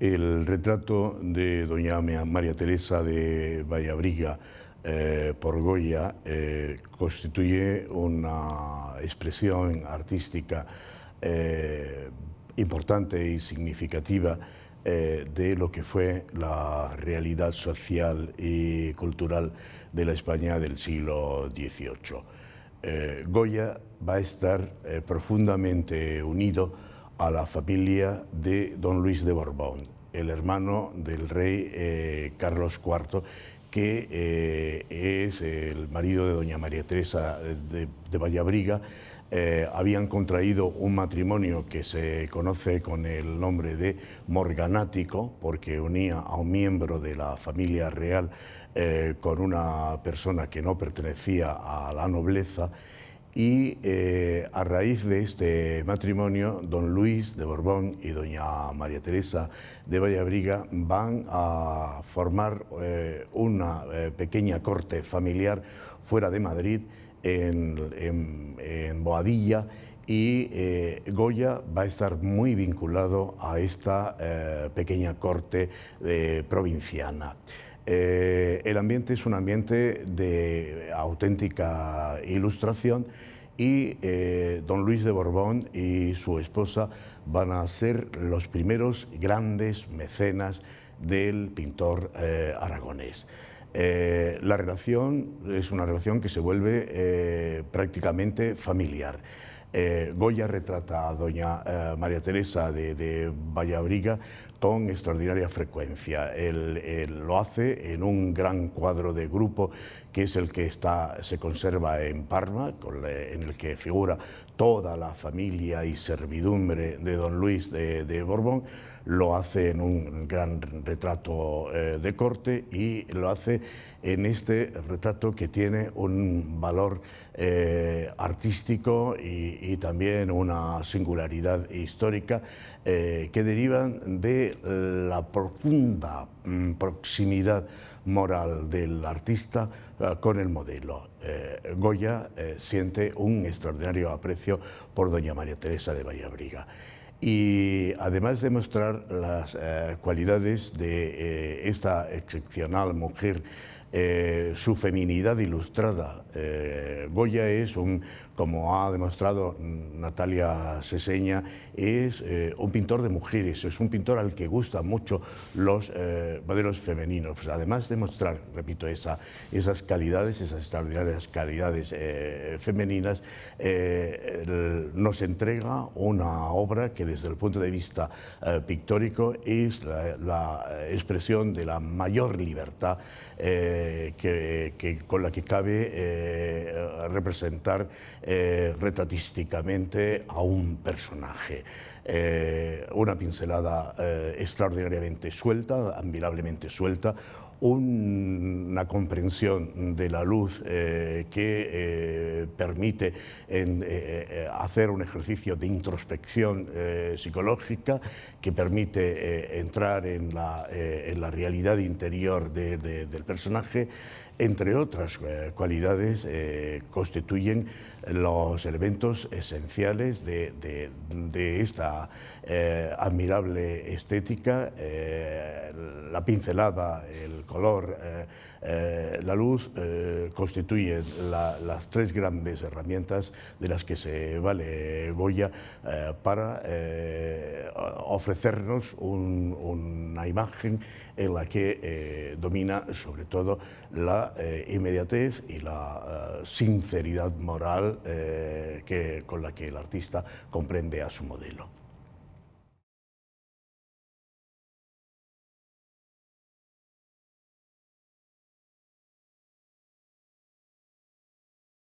el retrato de doña María Teresa de Vallabriga eh, por Goya eh, constituye una expresión artística eh, importante y significativa de lo que fue la realidad social y cultural de la España del siglo XVIII. Goya va a estar profundamente unido a la familia de don Luis de Borbón, el hermano del rey eh, Carlos IV, que eh, es el marido de doña María Teresa de, Vallabriga, eh, habían contraído un matrimonio que se conoce con el nombre de morganático, porque unía a un miembro de la familia real con una persona que no pertenecía a la nobleza y eh, a raíz de este matrimonio, don Luis de Borbón y doña María Teresa de Vallabriga van a formar eh, una eh, pequeña corte familiar fuera de Madrid, en, en Boadilla, y Goya va a estar muy vinculado a esta pequeña corte provinciana. Eh, el ambiente es un ambiente de auténtica ilustración y eh, don Luis de Borbón y su esposa van a ser los primeros grandes mecenas del pintor eh, aragonés. la relación es una relación que se vuelve prácticamente familiar. Eh, Goya retrata a doña eh, María Teresa de, Vallabriga con extraordinaria frecuencia. Él, lo hace en un gran cuadro de grupo que es el que está, se conserva en Parma, en el que figura toda la familia y servidumbre de don Luis de Borbón lo hace en un gran retrato eh, de corte y lo hace en este retrato que tiene un valor eh, artístico y, también una singularidad histórica eh, que derivan de la profunda mm, proximidad moral del artista con el modelo. Goya siente un extraordinario aprecio por doña María Teresa de Vallabriga y además de mostrar las eh, cualidades de eh, esta excepcional mujer eh, su feminidad ilustrada. Eh, Goya es un, como ha demostrado Natalia Seseña, es eh, un pintor de mujeres, es un pintor al que gustan mucho los modelos femeninos. Pues además de mostrar, repito, esas calidades, esas extraordinarias calidades femeninas, nos entrega una obra que desde el punto de vista pictórico es la, expresión de la mayor libertad. Eh, que, con la que cabe eh, representar eh, retratísticamente a un personaje. una pincelada extraordinariamente suelta, admirablemente suelta, una comprensión de la luz que permite en, eh, eh, hacer un ejercicio de introspección eh, psicológica, que permite entrar en la, realidad interior del personaje, entre otras cualidades, constituyen los elementos esenciales de, esta admirable estética, la pincelada, el color, la luz, constituyen las tres grandes grandes herramientas de las que se vale Goya eh, para eh, ofrecernos una imagen en la que eh, domina sobre todo la inmediatez y la sinceridad moral con la que el artista comprende a su modelo.